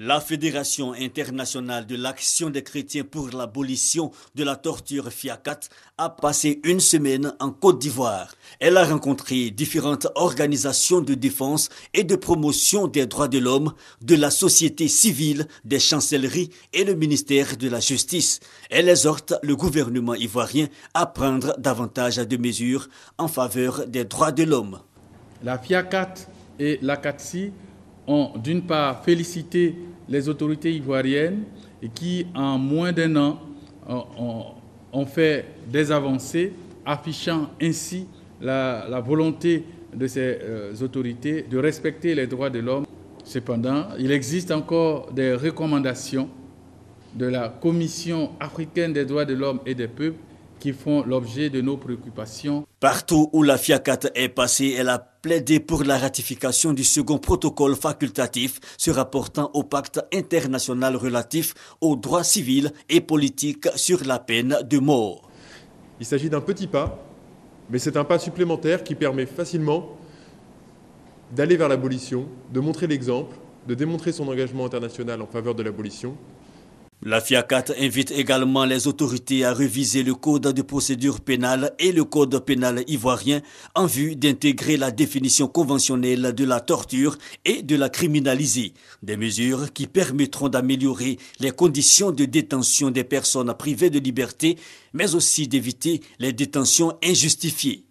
La Fédération internationale de l'action des chrétiens pour l'abolition de la torture FIACAT a passé une semaine en Côte d'Ivoire. Elle a rencontré différentes organisations de défense et de promotion des droits de l'homme, de la société civile, des chancelleries et le ministère de la Justice. Elle exhorte le gouvernement ivoirien à prendre davantage de mesures en faveur des droits de l'homme. La FIACAT et l'ACATSI ont d'une part félicité les autorités ivoiriennes et qui, en moins d'un an, euh, ont, fait des avancées, affichant ainsi la, volonté de ces euh, autorités de respecter les droits de l'homme. Cependant, il existe encore des recommandations de la Commission africaine des droits de l'homme et des peuples qui font l'objet de nos préoccupations. Partout où la FIACAT est passée, elle a plaidé pour la ratification du second protocole facultatif se rapportant au pacte international relatif aux droits civils et politiques sur la peine de mort. Il s'agit d'un petit pas, mais c'est un pas supplémentaire qui permet facilement d'aller vers l'abolition, de montrer l'exemple, de démontrer son engagement international en faveur de l'abolition la FIACAT invite également les autorités à réviser le code de procédure pénale et le code pénal ivoirien en vue d'intégrer la définition conventionnelle de la torture et de la criminaliser, des mesures qui permettront d'améliorer les conditions de détention des personnes privées de liberté, mais aussi d'éviter les détentions injustifiées.